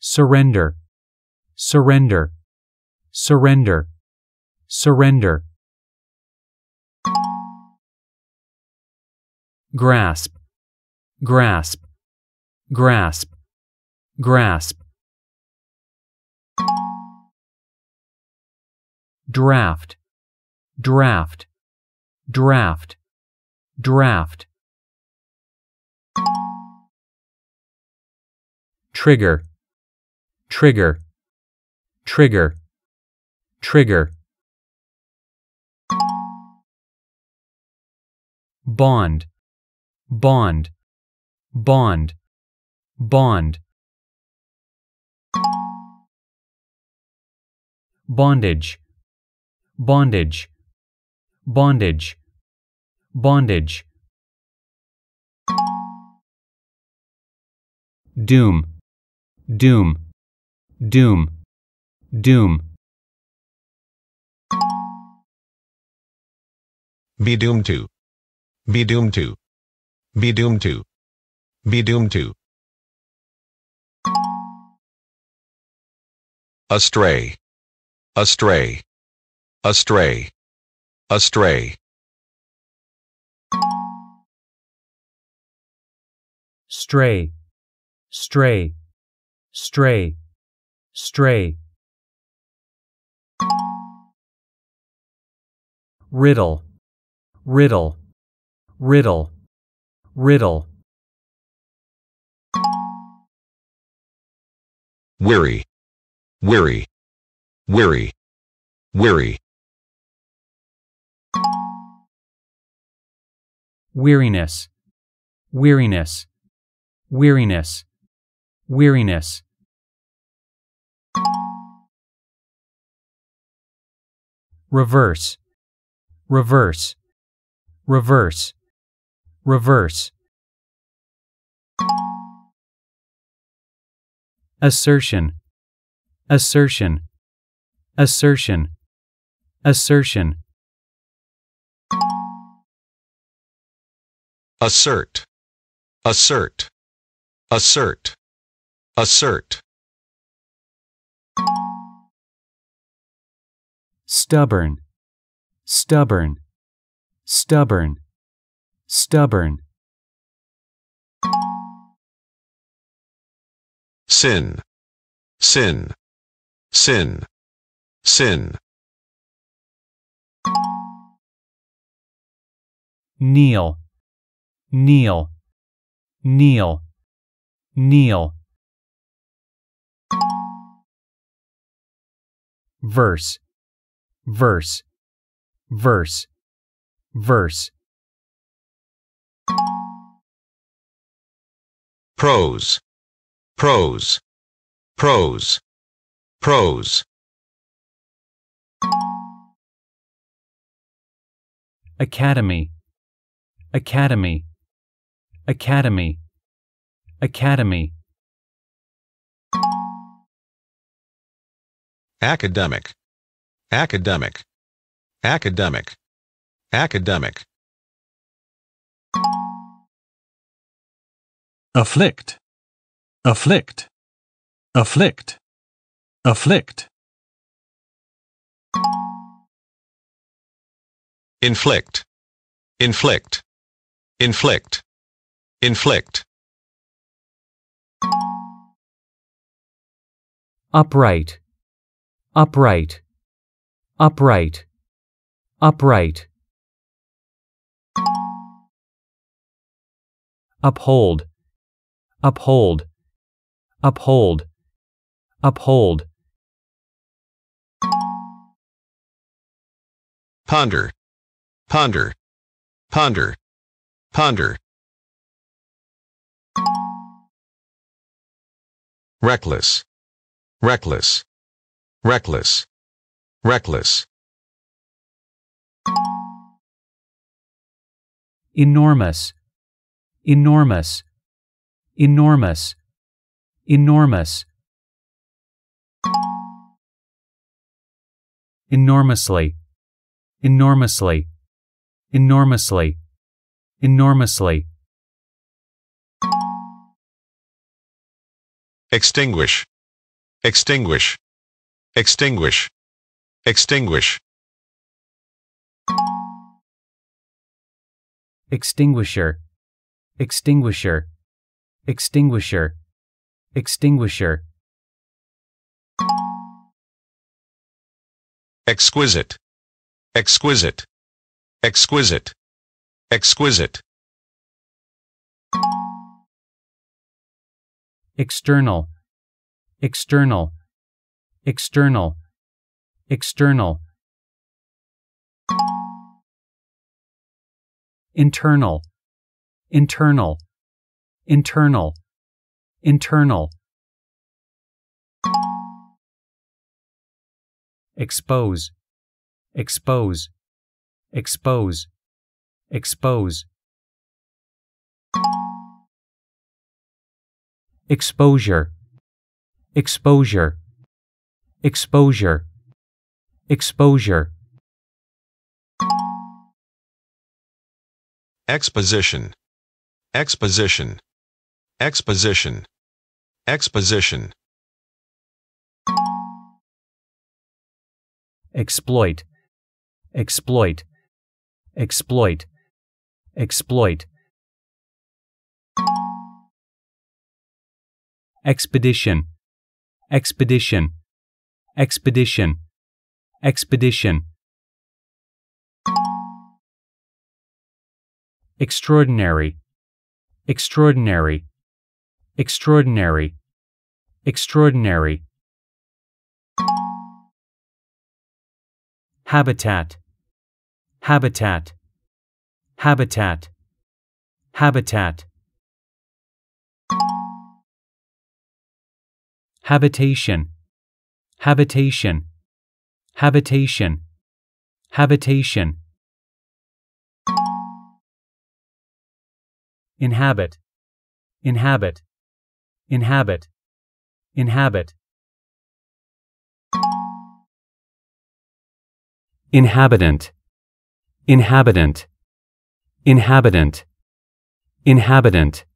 surrender, surrender, surrender, surrender. Grasp, grasp, grasp, grasp. Draft, draft, draft, draft. Trigger, trigger, trigger, trigger. Bond, bond, bond, bond. Bondage, bondage, bondage, bondage. Doom, doom doom, doom. Be doomed to. Be doomed to. Be doomed to. Be doomed to. Astray. Astray. Astray. Astray. Stray. Stray. Stray. Stray. Riddle. Riddle. Riddle. Riddle. Weary. Weary. Weary. Weary. Weariness. Weariness. Weariness. Weariness. reverse, reverse, reverse, reverse. Assertion, assertion, assertion, assertion. Assert, assert, assert, assert. stubborn, stubborn, stubborn, stubborn. Sin, sin, sin, sin. Kneel, kneel, kneel, kneel. Verse verse, verse, verse. Prose, prose, prose, prose. Academy, academy, academy, academy. Academic, academic academic academic afflict afflict afflict afflict inflict inflict inflict inflict upright upright upright, upright. Uphold, uphold, uphold, uphold. Ponder, ponder, ponder, ponder. Reckless, reckless, reckless. Reckless. Enormous. Enormous. Enormous. Enormous. Enormously. Enormously. Enormously. Enormously. Extinguish. Extinguish. Extinguish. Extinguish. Extinguisher. Extinguisher. Extinguisher. Extinguisher. Exquisite. Exquisite. Exquisite. Exquisite. External. External. External. External. Internal. Internal. Internal. Internal. Expose. Expose. Expose. Expose. Exposure. Exposure. Exposure Exposure Exposition Exposition Exposition Exposition Exploit Exploit Exploit Exploit Expedition Expedition Expedition Expedition Extraordinary Extraordinary Extraordinary Extraordinary Habitat Habitat Habitat Habitat Habitation Habitation habitation, habitation. Inhabit, inhabit, inhabit, inhabit. Inhabitant, inhabitant, inhabitant, inhabitant.